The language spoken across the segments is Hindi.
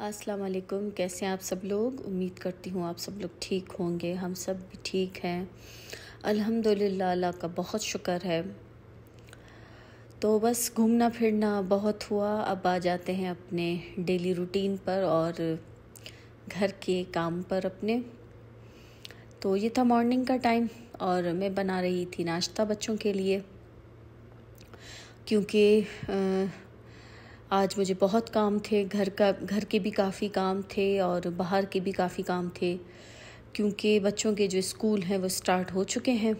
अस्सलाम वालेकुम कैसे हैं आप सब लोग उम्मीद करती हूँ आप सब लोग ठीक होंगे हम सब भी ठीक हैं अल्हम्दुलिल्लाह अल्लाह का बहुत शुक्र है तो बस घूमना फिरना बहुत हुआ अब आ जाते हैं अपने डेली रूटीन पर और घर के काम पर अपने तो ये था मॉर्निंग का टाइम और मैं बना रही थी नाश्ता बच्चों के लिए क्योंकि आज मुझे बहुत काम थे घर का घर के भी काफ़ी काम थे और बाहर के भी काफ़ी काम थे क्योंकि बच्चों के जो स्कूल हैं वो स्टार्ट हो चुके हैं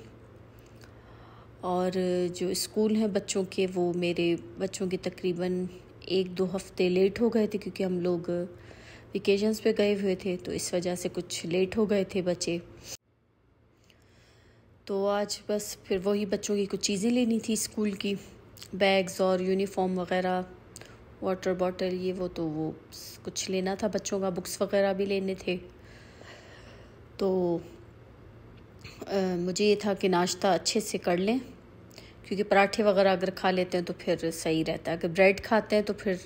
और जो स्कूल हैं बच्चों के वो मेरे बच्चों के तकरीबन एक दो हफ्ते लेट हो गए थे क्योंकि हम लोग वेकेशंस पे गए हुए थे तो इस वजह से कुछ लेट हो गए थे बच्चे तो आज बस फिर वही बच्चों की कुछ चीज़ें लेनी थी स्कूल की बैग्स और यूनिफॉर्म वगैरह वाटर बॉटल ये वो तो वो कुछ लेना था बच्चों का बुक्स वगैरह भी लेने थे तो आ, मुझे ये था कि नाश्ता अच्छे से कर लें क्योंकि पराठे वगैरह अगर खा लेते हैं तो फिर सही रहता है अगर ब्रेड खाते हैं तो फिर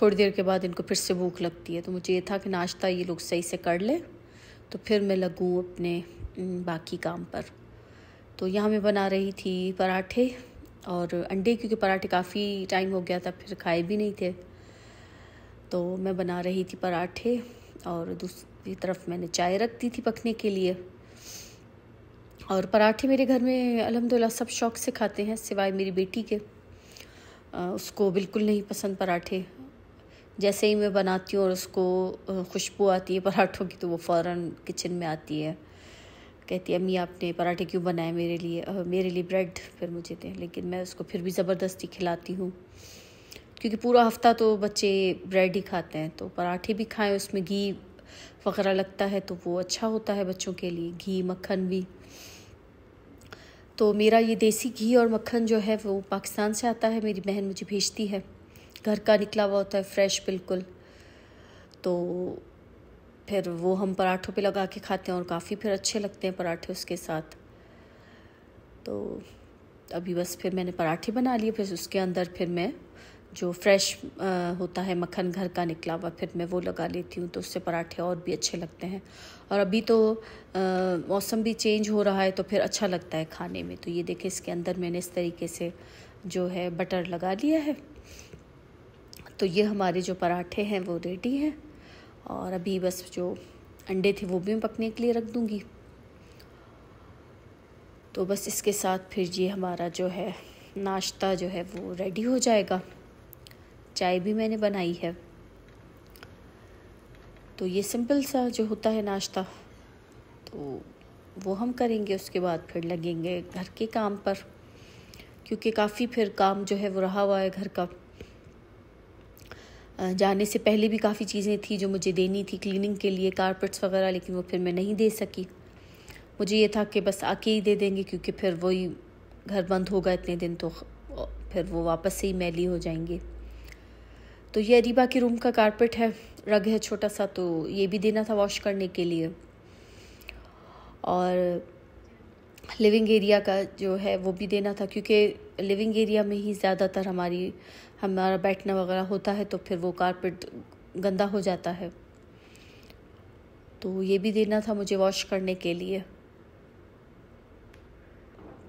थोड़ी देर के बाद इनको फिर से भूख लगती है तो मुझे ये था कि नाश्ता ये लोग सही से कर लें तो फिर मैं लगूँ अपने बाकी काम पर तो यहाँ मैं बना रही थी पराठे और अंडे क्योंकि पराठे काफ़ी टाइम हो गया था फिर खाए भी नहीं थे तो मैं बना रही थी पराठे और दूसरी तरफ मैंने चाय रख दी थी पकने के लिए और पराठे मेरे घर में अलहमदिल्ला सब शौक से खाते हैं सिवाय मेरी बेटी के आ, उसको बिल्कुल नहीं पसंद पराठे जैसे ही मैं बनाती हूँ और उसको खुशबू आती है पराठों की तो वो फ़ौर किचन में आती है कहती है अम्मी आपने पराठे क्यों बनाए मेरे लिए आ, मेरे लिए ब्रेड फिर मुझे दें लेकिन मैं उसको फिर भी ज़बरदस्ती खिलाती हूँ क्योंकि पूरा हफ्ता तो बच्चे ब्रेड ही खाते हैं तो पराठे भी खाएं उसमें घी वगैरह लगता है तो वो अच्छा होता है बच्चों के लिए घी मक्खन भी तो मेरा ये देसी घी और मक्खन जो है वो पाकिस्तान से आता है मेरी बहन मुझे भेजती है घर का निकला हुआ होता है फ्रेश बिल्कुल तो फिर वो हम पराठों पे लगा के खाते हैं और काफ़ी फिर अच्छे लगते हैं पराठे उसके साथ तो अभी बस फिर मैंने पराठे बना लिए फिर उसके अंदर फिर मैं जो फ्रेश होता है मक्खन घर का निकला हुआ फिर मैं वो लगा लेती हूँ तो उससे पराठे और भी अच्छे लगते हैं और अभी तो मौसम भी चेंज हो रहा है तो फिर अच्छा लगता है खाने में तो ये देखें इसके अंदर मैंने इस तरीके से जो है बटर लगा लिया है तो ये हमारे जो पराठे हैं वो रेडी हैं और अभी बस जो अंडे थे वो भी मैं पकने के लिए रख दूँगी तो बस इसके साथ फिर ये हमारा जो है नाश्ता जो है वो रेडी हो जाएगा चाय भी मैंने बनाई है तो ये सिंपल सा जो होता है नाश्ता तो वो हम करेंगे उसके बाद फिर लगेंगे घर के काम पर क्योंकि काफ़ी फिर काम जो है वो रहा हुआ है घर का जाने से पहले भी काफ़ी चीज़ें थी जो मुझे देनी थी क्लीनिंग के लिए कारपेट्स वगैरह लेकिन वो फिर मैं नहीं दे सकी मुझे ये था कि बस आके ही दे देंगे क्योंकि फिर वही घर बंद होगा इतने दिन तो फिर वो वापस से ही मैली हो जाएंगे तो ये अरीबा के रूम का कारपेट है रग है छोटा सा तो ये भी देना था वॉश करने के लिए और लिविंग एरिया का जो है वो भी देना था क्योंकि लिविंग एरिया में ही ज़्यादातर हमारी हमारा बैठना वगैरह होता है तो फिर वो कारपेट गंदा हो जाता है तो ये भी देना था मुझे वॉश करने के लिए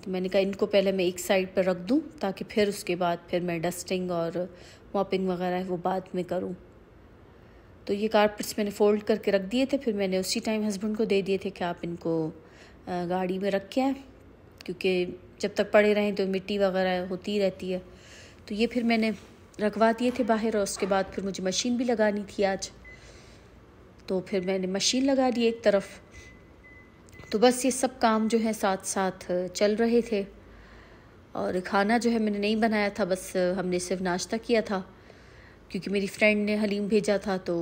तो मैंने कहा इनको पहले मैं एक साइड पर रख दूं ताकि फिर उसके बाद फिर मैं डस्टिंग और मॉपिंग वगैरह है वो बाद में करूं तो ये कारपेट्स मैंने फ़ोल्ड करके रख दिए थे फिर मैंने उसी टाइम हस्बैंड को दे दिए थे कि आप इनको गाड़ी में रखे हैं क्योंकि जब तक पड़े रहें तो मिट्टी वगैरह होती रहती है तो ये फिर मैंने रखवा दिए थे बाहर और उसके बाद फिर मुझे मशीन भी लगानी थी आज तो फिर मैंने मशीन लगा दी एक तरफ तो बस ये सब काम जो है साथ साथ चल रहे थे और खाना जो है मैंने नहीं बनाया था बस हमने सिर्फ नाश्ता किया था क्योंकि मेरी फ्रेंड ने हलीम भेजा था तो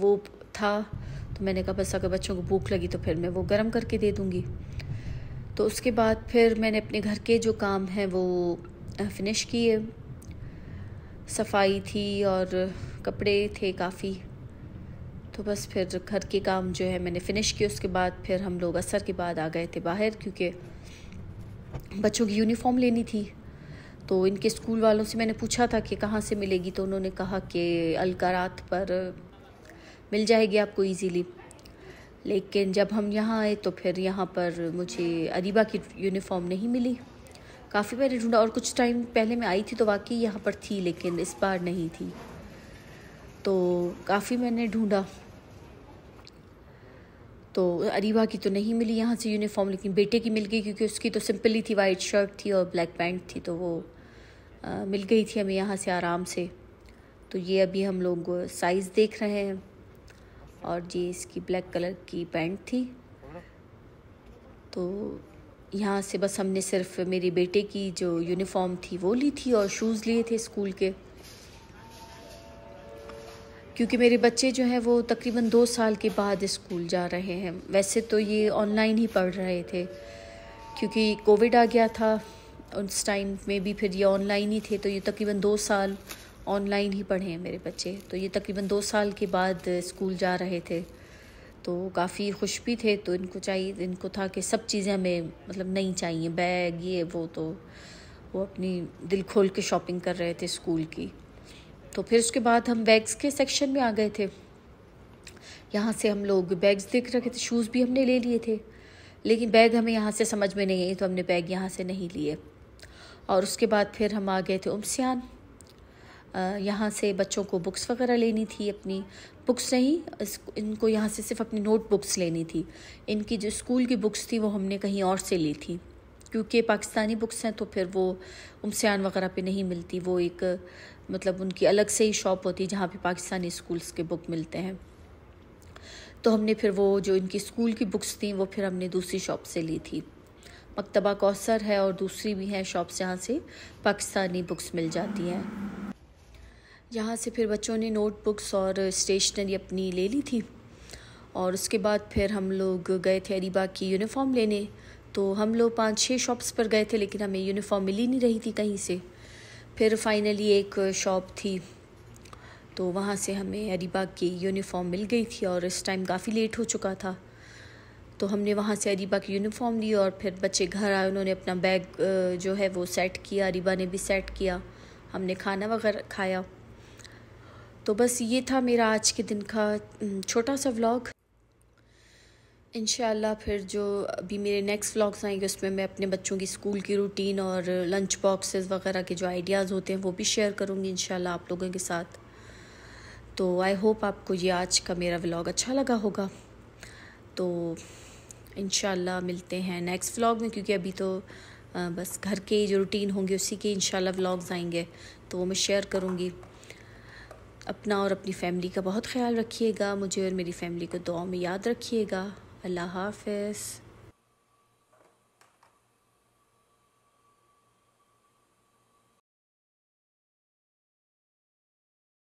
वो था तो मैंने कहा बस अगर बच्चों को भूख लगी तो फिर मैं वो गर्म करके दे दूँगी तो उसके बाद फिर मैंने अपने घर के जो काम हैं वो फिनिश किए सफाई थी और कपड़े थे काफ़ी तो बस फिर घर के काम जो है मैंने फ़िनिश किए उसके बाद फिर हम लोग असर के बाद आ गए थे बाहर क्योंकि बच्चों की यूनिफॉर्म लेनी थी तो इनके स्कूल वालों से मैंने पूछा था कि कहाँ से मिलेगी तो उन्होंने कहा कि अलकारात पर मिल जाएगी आपको ईजीली लेकिन जब हम यहाँ आए तो फिर यहाँ पर मुझे अरीबा की यूनिफॉर्म नहीं मिली काफ़ी मैंने ढूंढा और कुछ टाइम पहले मैं आई थी तो वाकई यहाँ पर थी लेकिन इस बार नहीं थी तो काफ़ी मैंने ढूंढा तो अरीबा की तो नहीं मिली यहाँ से यूनिफॉर्म लेकिन बेटे की मिल गई क्योंकि उसकी तो सिंपली थी वाइट शर्ट थी और ब्लैक पैंट थी तो वो आ, मिल गई थी हमें यहाँ से आराम से तो ये अभी हम लोग साइज़ देख रहे हैं और जी इसकी ब्लैक कलर की पैंट थी तो यहाँ से बस हमने सिर्फ मेरे बेटे की जो यूनिफॉर्म थी वो ली थी और शूज़ लिए थे स्कूल के क्योंकि मेरे बच्चे जो हैं वो तकरीबन दो साल के बाद स्कूल जा रहे हैं वैसे तो ये ऑनलाइन ही पढ़ रहे थे क्योंकि कोविड आ गया था उस टाइम में भी फिर ये ऑनलाइन ही थे तो ये तकरीबन दो साल ऑनलाइन ही पढ़े हैं मेरे बच्चे तो ये तकरीबन दो साल के बाद स्कूल जा रहे थे तो काफ़ी खुश भी थे तो इनको चाहिए इनको था कि सब चीज़ें हमें मतलब नहीं चाहिए बैग ये वो तो वो अपनी दिल खोल के शॉपिंग कर रहे थे स्कूल की तो फिर उसके बाद हम बैग्स के सेक्शन में आ गए थे यहाँ से हम लोग बैग्स देख रखे थे शूज़ भी हमने ले लिए थे लेकिन बैग हमें यहाँ से समझ में नहीं आई तो हमने बैग यहाँ से नहीं लिए और उसके बाद फिर हम आ गए थे उमसियान यहाँ से बच्चों को बुक्स वगैरह लेनी थी अपनी बुक्स नहीं इनको यहाँ से सिर्फ अपनी नोट बुक्स लेनी थी इनकी जो स्कूल की बुक्स थी वो हमने कहीं और से ली थी क्योंकि पाकिस्तानी बुक्स हैं तो फिर वो उमसान वगैरह पे नहीं मिलती वो एक मतलब उनकी अलग से ही शॉप होती है जहाँ पे पाकिस्तानी स्कूल्स के बुक मिलते हैं तो हमने फिर वो जो इनकी स्कूल की बुक्स थी वो फिर हमने दूसरी शॉप से ली थी मकतबा कौसर है और दूसरी भी है शॉप जहाँ यहाँ से पाकिस्तानी बुक्स मिल जाती हैं यहाँ से फिर बच्चों ने नोटबुक्स और स्टेशनरी अपनी ले ली थी और उसके बाद फिर हम लोग गए थे अरीबा की यूनिफ़ॉर्म लेने तो हम लोग पाँच छः शॉप्स पर गए थे लेकिन हमें यूनिफ़ॉर्म मिल ही नहीं रही थी कहीं से फिर फाइनली एक शॉप थी तो वहाँ से हमें अरीबा की यूनिफ़ॉर्म मिल गई थी और इस टाइम काफ़ी लेट हो चुका था तो हमने वहाँ से अरीबा की यूनिफ़ॉर्म ली और फिर बच्चे घर आए उन्होंने अपना बैग जो है वो सेट किया अरीबा ने भी सेट किया हमने खाना वगैरह खाया तो बस ये था मेरा आज के दिन का छोटा सा व्लॉग इन फिर जो अभी मेरे नेक्स्ट व्लॉग्स आएंगे उसमें मैं अपने बच्चों की स्कूल की रूटीन और लंच बॉक्सेस वगैरह के जो आइडियाज़ होते हैं वो भी शेयर करूँगी इन आप लोगों के साथ तो आई होप आपको ये आज का मेरा व्लॉग अच्छा लगा होगा तो इन मिलते हैं नेक्स्ट व्लॉग में क्योंकि अभी तो बस घर के जो रूटीन होंगे उसी के इन व्लॉग्स आएंगे तो वो मैं शेयर करूँगी अपना और अपनी फैमिली का बहुत ख्याल रखिएगा मुझे और मेरी फैमिली को दुआ में याद रखिएगा अल्लाह हाफिज़